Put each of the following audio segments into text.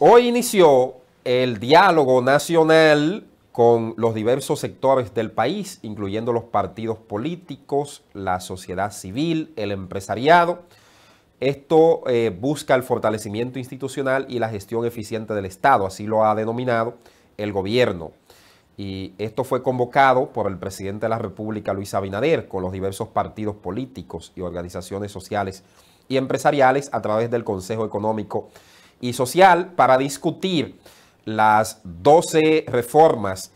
Hoy inició el diálogo nacional con los diversos sectores del país, incluyendo los partidos políticos, la sociedad civil, el empresariado. Esto eh, busca el fortalecimiento institucional y la gestión eficiente del Estado, así lo ha denominado el gobierno. Y esto fue convocado por el presidente de la República, Luis Abinader, con los diversos partidos políticos y organizaciones sociales y empresariales a través del Consejo Económico y Social para discutir las 12 reformas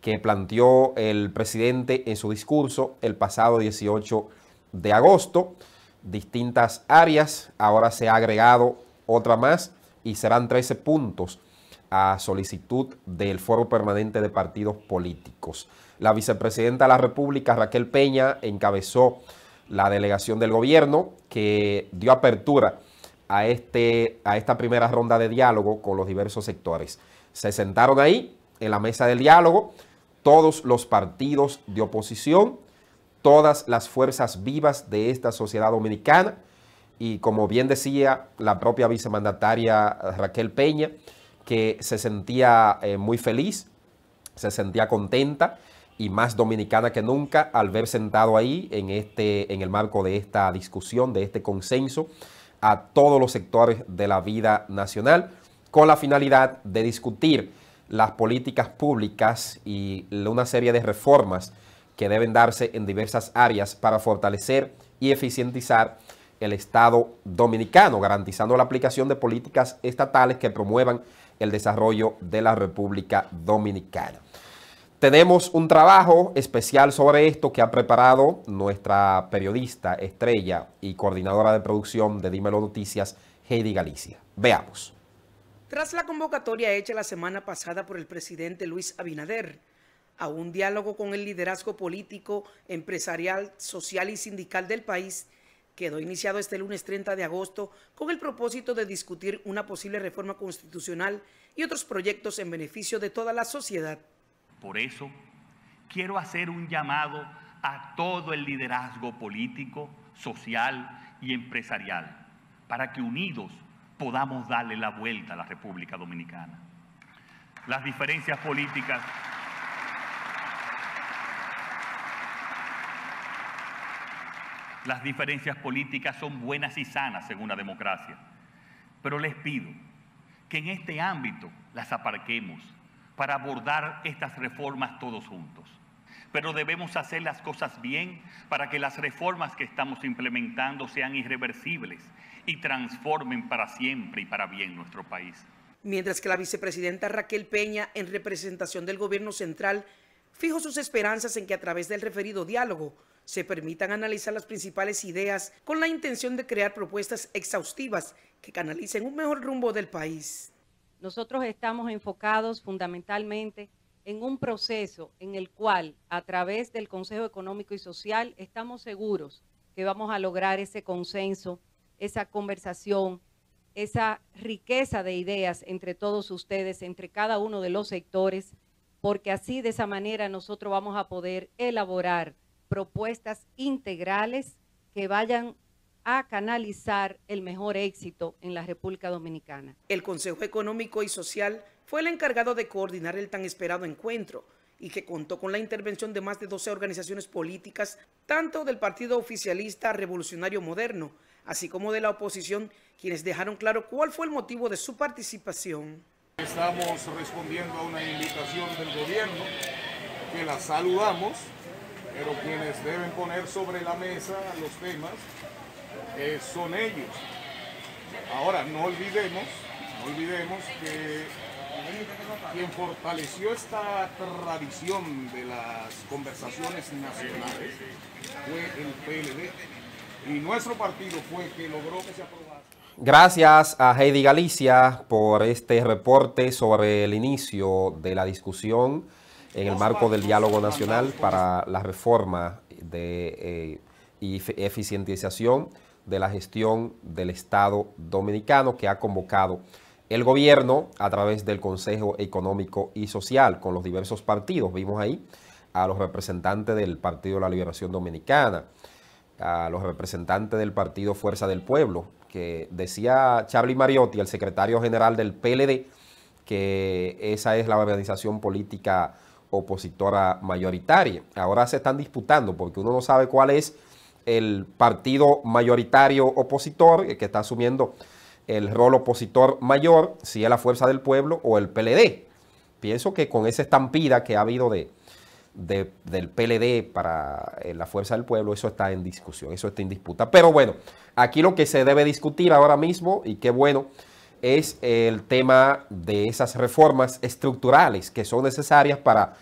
que planteó el presidente en su discurso el pasado 18 de agosto. Distintas áreas, ahora se ha agregado otra más y serán 13 puntos a solicitud del Foro Permanente de Partidos Políticos. La vicepresidenta de la República, Raquel Peña, encabezó la delegación del gobierno que dio apertura este, a, esta primera ronda de diálogo con los diversos sectores. Se sentaron ahí en la mesa del diálogo todos los partidos de oposición, todas las fuerzas vivas de esta sociedad dominicana y como bien decía la propia vicemandataria Raquel Peña, que se sentía eh, muy feliz, se sentía contenta y más dominicana que nunca al ver sentado ahí en, este, en el marco de esta discusión, de este consenso a todos los sectores de la vida nacional con la finalidad de discutir las políticas públicas y una serie de reformas que deben darse en diversas áreas para fortalecer y eficientizar el Estado dominicano, garantizando la aplicación de políticas estatales que promuevan el desarrollo de la República Dominicana. Tenemos un trabajo especial sobre esto que ha preparado nuestra periodista, estrella y coordinadora de producción de Dímelo Noticias, Heidi Galicia. Veamos. Tras la convocatoria hecha la semana pasada por el presidente Luis Abinader a un diálogo con el liderazgo político, empresarial, social y sindical del país, quedó iniciado este lunes 30 de agosto con el propósito de discutir una posible reforma constitucional y otros proyectos en beneficio de toda la sociedad. Por eso quiero hacer un llamado a todo el liderazgo político, social y empresarial, para que unidos podamos darle la vuelta a la República Dominicana. Las diferencias políticas... Las diferencias políticas son buenas y sanas según la democracia, pero les pido que en este ámbito las aparquemos para abordar estas reformas todos juntos. Pero debemos hacer las cosas bien para que las reformas que estamos implementando sean irreversibles y transformen para siempre y para bien nuestro país. Mientras que la vicepresidenta Raquel Peña, en representación del gobierno central, fijó sus esperanzas en que a través del referido diálogo se permitan analizar las principales ideas con la intención de crear propuestas exhaustivas que canalicen un mejor rumbo del país. Nosotros estamos enfocados fundamentalmente en un proceso en el cual a través del Consejo Económico y Social estamos seguros que vamos a lograr ese consenso, esa conversación, esa riqueza de ideas entre todos ustedes, entre cada uno de los sectores, porque así de esa manera nosotros vamos a poder elaborar propuestas integrales que vayan a canalizar el mejor éxito en la República Dominicana. El Consejo Económico y Social fue el encargado de coordinar el tan esperado encuentro y que contó con la intervención de más de 12 organizaciones políticas, tanto del Partido Oficialista Revolucionario Moderno, así como de la oposición, quienes dejaron claro cuál fue el motivo de su participación. Estamos respondiendo a una invitación del gobierno que la saludamos, pero quienes deben poner sobre la mesa los temas eh, son ellos. Ahora, no olvidemos, no olvidemos que quien fortaleció esta tradición de las conversaciones nacionales fue el PLD. Y nuestro partido fue el que logró que se aprobara. Gracias a Heidi Galicia por este reporte sobre el inicio de la discusión en el marco del diálogo nacional para la reforma de, eh, y eficientización de la gestión del Estado dominicano que ha convocado el gobierno a través del Consejo Económico y Social con los diversos partidos. Vimos ahí a los representantes del Partido de la Liberación Dominicana, a los representantes del Partido Fuerza del Pueblo, que decía Charly Mariotti, el secretario general del PLD, que esa es la organización política opositora mayoritaria. Ahora se están disputando porque uno no sabe cuál es el partido mayoritario opositor, eh, que está asumiendo el rol opositor mayor, si es la Fuerza del Pueblo o el PLD. Pienso que con esa estampida que ha habido de, del PLD para eh, la Fuerza del Pueblo, eso está en discusión, eso está en disputa. Pero bueno, aquí lo que se debe discutir ahora mismo, y qué bueno, es el tema de esas reformas estructurales que son necesarias para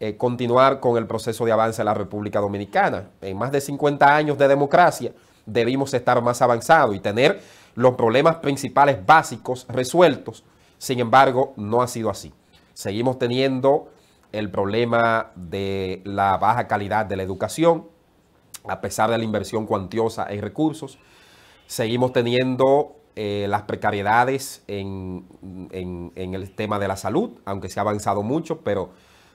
eh, continuar con el proceso de avance de la República Dominicana. En más de 50 años de democracia debimos estar más avanzados y tener los problemas principales básicos resueltos. Sin embargo, no ha sido así. Seguimos teniendo el problema de la baja calidad de la educación, a pesar de la inversión cuantiosa en recursos. Seguimos teniendo eh, las precariedades en el tema de la salud, aunque se ha avanzado mucho, pero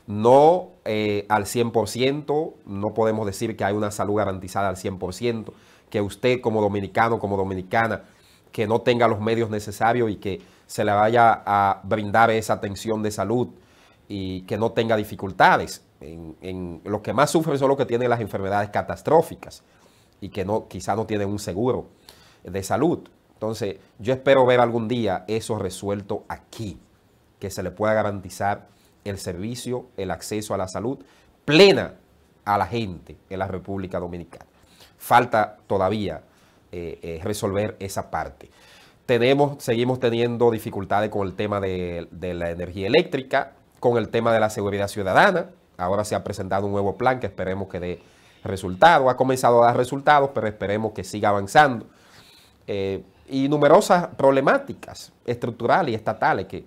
no eh, al 100%, no podemos decir que hay una salud garantizada al 100%, que usted como dominicano, como dominicana, que no tenga los medios necesarios y que se le vaya a brindar esa atención de salud y que no tenga dificultades. En, en los que más sufren son los que tienen las enfermedades catastróficas y que no, quizá no tienen un seguro de salud. Entonces, yo espero ver algún día eso resuelto aquí, que se le pueda garantizar el servicio, el acceso a la salud plena a la gente en la República Dominicana. Falta todavía eh, eh, resolver esa parte. Tenemos, seguimos teniendo dificultades con el tema de, la energía eléctrica, con el tema de la seguridad ciudadana. Ahora se ha presentado un nuevo plan que esperemos que dé resultado. Ha comenzado a dar resultados, pero esperemos que siga avanzando. Eh, y numerosas problemáticas estructurales y estatales que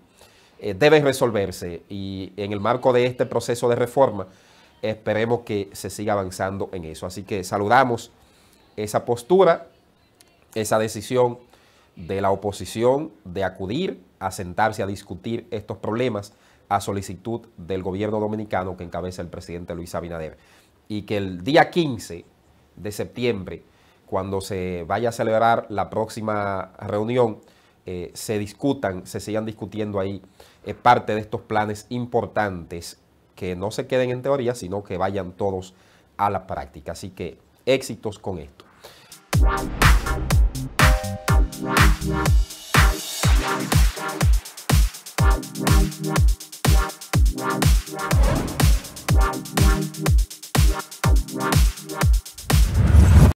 eh, debe resolverse y en el marco de este proceso de reforma esperemos que se siga avanzando en eso. Así que saludamos esa postura, esa decisión de la oposición de acudir a sentarse a discutir estos problemas a solicitud del gobierno dominicano que encabeza el presidente Luis Abinader. Y que el día 15 de septiembre, cuando se vaya a celebrar la próxima reunión, eh, se discutan, se sigan discutiendo ahí eh, parte de estos planes importantes que no se queden en teoría, sino que vayan todos a la práctica. Así que éxitos con esto.